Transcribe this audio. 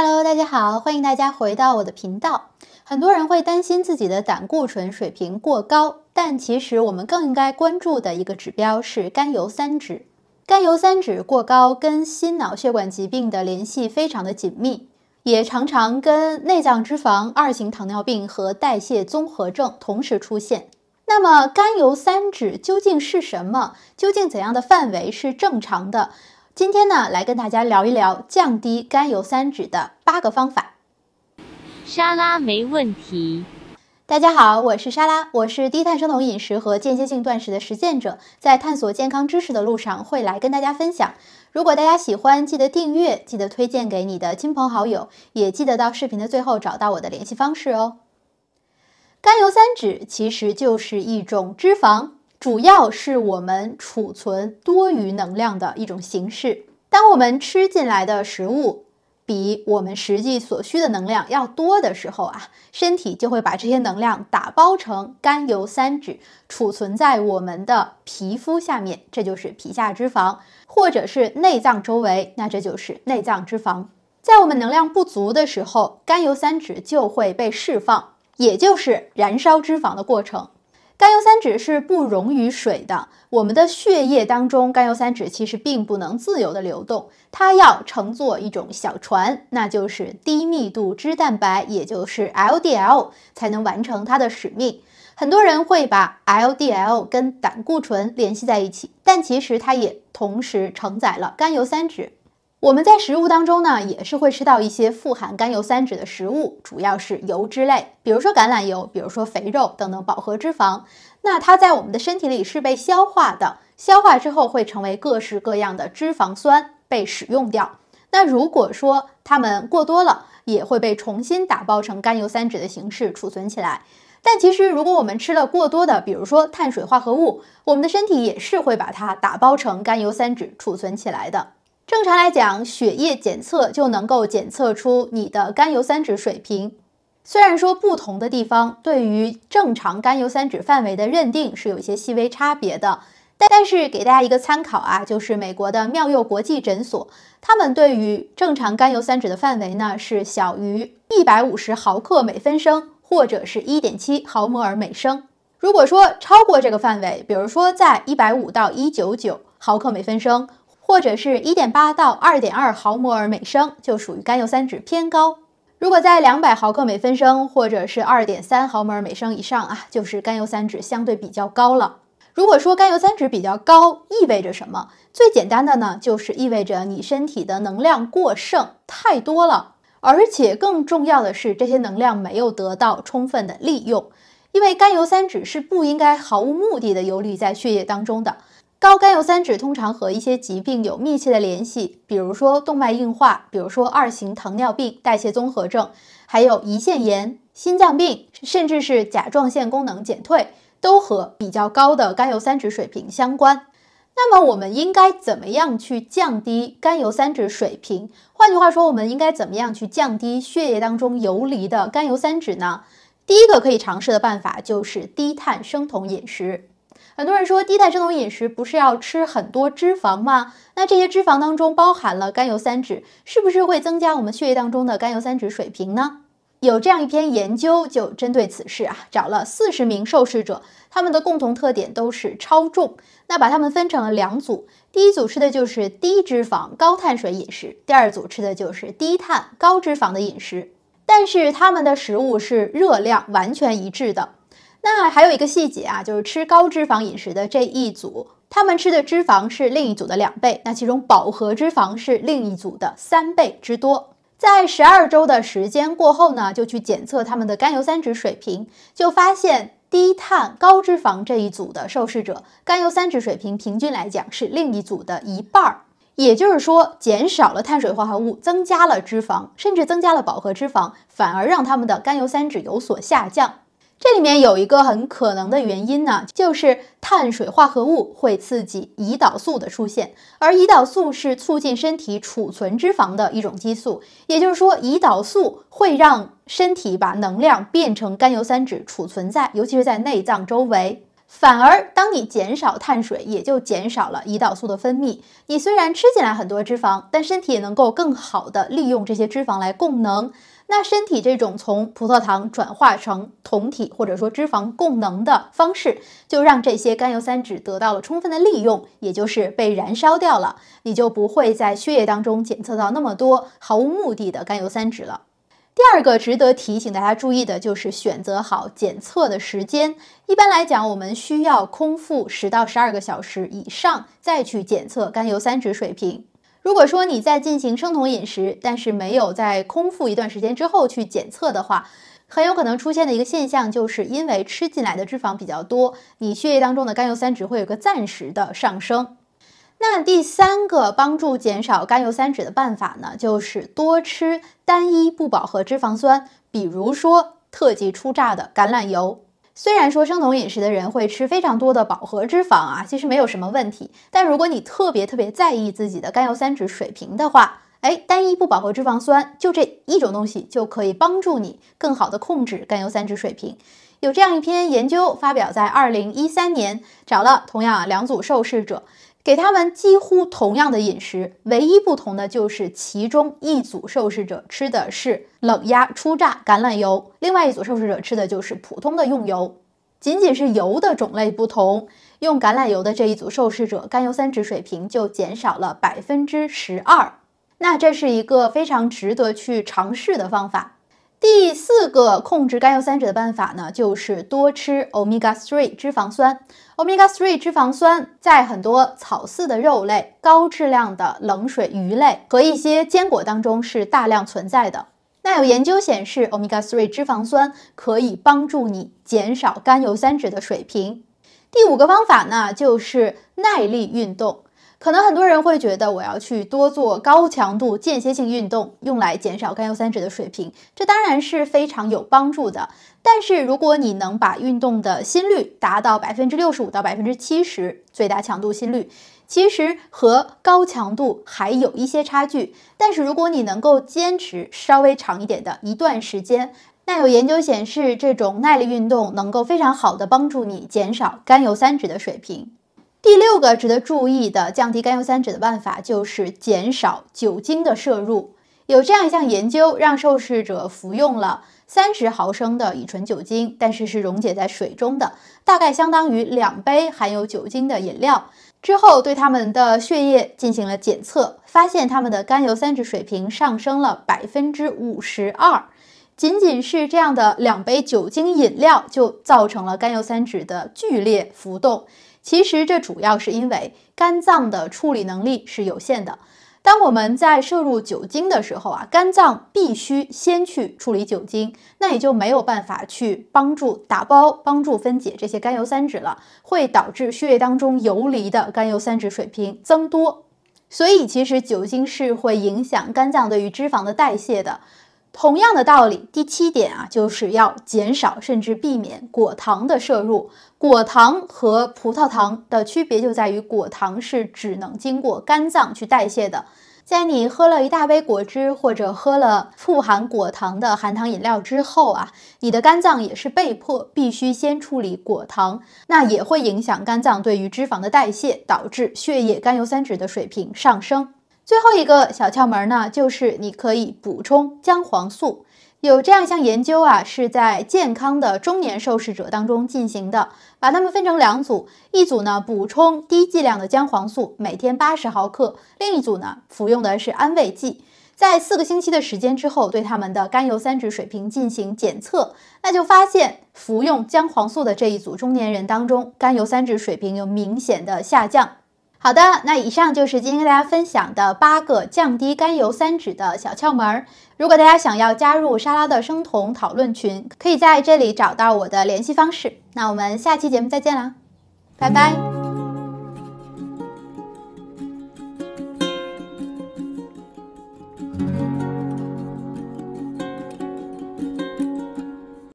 Hello，大家好，欢迎大家回到我的频道。很多人会担心自己的胆固醇水平过高，但其实我们更应该关注的一个指标是甘油三酯。甘油三酯过高跟心脑血管疾病的联系非常的紧密，也常常跟内脏脂肪、二型糖尿病和代谢综合症同时出现。那么，甘油三酯究竟是什么？究竟怎样的范围是正常的？今天呢，来跟大家聊一聊降低甘油三酯的八个方法。沙拉没问题。大家好，我是沙拉，我是低碳生酮饮食和间歇性断食的实践者，在探索健康知识的路上，会来跟大家分享。如果大家喜欢，记得订阅，记得推荐给你的亲朋好友，也记得到视频的最后找到我的联系方式哦。甘油三酯其实就是一种脂肪。主要是我们储存多余能量的一种形式。当我们吃进来的食物比我们实际所需的能量要多的时候啊，身体就会把这些能量打包成甘油三酯，储存在我们的皮肤下面，这就是皮下脂肪，或者是内脏周围，那这就是内脏脂肪。在我们能量不足的时候，甘油三酯就会被释放，也就是燃烧脂肪的过程。甘油三酯是不溶于水的，我们的血液当中甘油三酯其实并不能自由的流动，它要乘坐一种小船，那就是低密度脂蛋白，也就是 LDL，才能完成它的使命。很多人会把 LDL 跟胆固醇联系在一起，但其实它也同时承载了甘油三酯。我们在食物当中呢，也是会吃到一些富含甘油三酯的食物，主要是油脂类，比如说橄榄油，比如说肥肉等等饱和脂肪。那它在我们的身体里是被消化的，消化之后会成为各式各样的脂肪酸被使用掉。那如果说它们过多了，也会被重新打包成甘油三酯的形式储存起来。但其实如果我们吃了过多的，比如说碳水化合物，我们的身体也是会把它打包成甘油三酯储存起来的。正常来讲，血液检测就能够检测出你的甘油三酯水平。虽然说不同的地方对于正常甘油三酯范围的认定是有一些细微差别的，但是给大家一个参考啊，就是美国的妙佑国际诊所，他们对于正常甘油三酯的范围呢是小于一百五十毫克每分升，或者是一点七毫摩尔每升。如果说超过这个范围，比如说在一百五到一九九毫克每分升。或者是一点八到二点二毫摩尔每升，就属于甘油三酯偏高。如果在两百毫克每分升，或者是二点三毫摩尔每升以上啊，就是甘油三酯相对比较高了。如果说甘油三酯比较高，意味着什么？最简单的呢，就是意味着你身体的能量过剩太多了，而且更重要的是，这些能量没有得到充分的利用，因为甘油三酯是不应该毫无目的的游离在血液当中的。高甘油三酯通常和一些疾病有密切的联系，比如说动脉硬化，比如说二型糖尿病、代谢综合症，还有胰腺炎、心脏病，甚至是甲状腺功能减退，都和比较高的甘油三酯水平相关。那么我们应该怎么样去降低甘油三酯水平？换句话说，我们应该怎么样去降低血液当中游离的甘油三酯呢？第一个可以尝试的办法就是低碳生酮饮食。很多人说低碳生酮饮食不是要吃很多脂肪吗？那这些脂肪当中包含了甘油三酯，是不是会增加我们血液当中的甘油三酯水平呢？有这样一篇研究就针对此事啊，找了四十名受试者，他们的共同特点都是超重。那把他们分成了两组，第一组吃的就是低脂肪高碳水饮食，第二组吃的就是低碳高脂肪的饮食，但是他们的食物是热量完全一致的。那还有一个细节啊，就是吃高脂肪饮食的这一组，他们吃的脂肪是另一组的两倍，那其中饱和脂肪是另一组的三倍之多。在十二周的时间过后呢，就去检测他们的甘油三酯水平，就发现低碳高脂肪这一组的受试者甘油三酯水平平均来讲是另一组的一半儿，也就是说，减少了碳水化合物，增加了脂肪，甚至增加了饱和脂肪，反而让他们的甘油三酯有所下降。这里面有一个很可能的原因呢，就是碳水化合物会刺激胰岛素的出现，而胰岛素是促进身体储存脂肪的一种激素。也就是说，胰岛素会让身体把能量变成甘油三酯储存在，尤其是在内脏周围。反而，当你减少碳水，也就减少了胰岛素的分泌。你虽然吃进来很多脂肪，但身体也能够更好的利用这些脂肪来供能。那身体这种从葡萄糖转化成酮体，或者说脂肪供能的方式，就让这些甘油三酯得到了充分的利用，也就是被燃烧掉了，你就不会在血液当中检测到那么多毫无目的的甘油三酯了。第二个值得提醒大家注意的就是选择好检测的时间，一般来讲，我们需要空腹十到十二个小时以上再去检测甘油三酯水平。如果说你在进行生酮饮食，但是没有在空腹一段时间之后去检测的话，很有可能出现的一个现象，就是因为吃进来的脂肪比较多，你血液当中的甘油三酯会有个暂时的上升。那第三个帮助减少甘油三酯的办法呢，就是多吃单一不饱和脂肪酸，比如说特级初榨的橄榄油。虽然说生酮饮食的人会吃非常多的饱和脂肪啊，其实没有什么问题。但如果你特别特别在意自己的甘油三酯水平的话，哎，单一不饱和脂肪酸就这一种东西就可以帮助你更好的控制甘油三酯水平。有这样一篇研究发表在二零一三年，找了同样啊两组受试者。给他们几乎同样的饮食，唯一不同的就是其中一组受试者吃的是冷压初榨橄榄油，另外一组受试者吃的就是普通的用油。仅仅是油的种类不同，用橄榄油的这一组受试者甘油三酯水平就减少了百分之十二。那这是一个非常值得去尝试的方法。第四个控制甘油三酯的办法呢，就是多吃 o m Three 脂肪酸。o m Three 脂肪酸在很多草饲的肉类、高质量的冷水鱼类和一些坚果当中是大量存在的。那有研究显示，o m Three 脂肪酸可以帮助你减少甘油三酯的水平。第五个方法呢，就是耐力运动。可能很多人会觉得，我要去多做高强度间歇性运动，用来减少甘油三酯的水平。这当然是非常有帮助的。但是，如果你能把运动的心率达到百分之六十五到百分之七十最大强度心率，其实和高强度还有一些差距。但是，如果你能够坚持稍微长一点的一段时间，那有研究显示，这种耐力运动能够非常好的帮助你减少甘油三酯的水平。第六个值得注意的降低甘油三酯的办法就是减少酒精的摄入。有这样一项研究，让受试者服用了三十毫升的乙醇酒精，但是是溶解在水中的，大概相当于两杯含有酒精的饮料。之后对他们的血液进行了检测，发现他们的甘油三酯水平上升了百分之五十二。仅仅是这样的两杯酒精饮料，就造成了甘油三酯的剧烈浮动。其实这主要是因为肝脏的处理能力是有限的。当我们在摄入酒精的时候啊，肝脏必须先去处理酒精，那也就没有办法去帮助打包、帮助分解这些甘油三酯了，会导致血液当中游离的甘油三酯水平增多。所以，其实酒精是会影响肝脏对于脂肪的代谢的。同样的道理，第七点啊，就是要减少甚至避免果糖的摄入。果糖和葡萄糖的区别就在于，果糖是只能经过肝脏去代谢的。在你喝了一大杯果汁或者喝了富含果糖的含糖饮料之后啊，你的肝脏也是被迫必须先处理果糖，那也会影响肝脏对于脂肪的代谢，导致血液甘油三酯的水平上升。最后一个小窍门呢，就是你可以补充姜黄素。有这样一项研究啊，是在健康的中年受试者当中进行的，把他们分成两组，一组呢补充低剂量的姜黄素，每天八十毫克，另一组呢服用的是安慰剂。在四个星期的时间之后，对他们的甘油三酯水平进行检测，那就发现服用姜黄素的这一组中年人当中，甘油三酯水平有明显的下降。好的，那以上就是今天跟大家分享的八个降低甘油三酯的小窍门儿。如果大家想要加入沙拉的生酮讨论群，可以在这里找到我的联系方式。那我们下期节目再见啦，拜拜。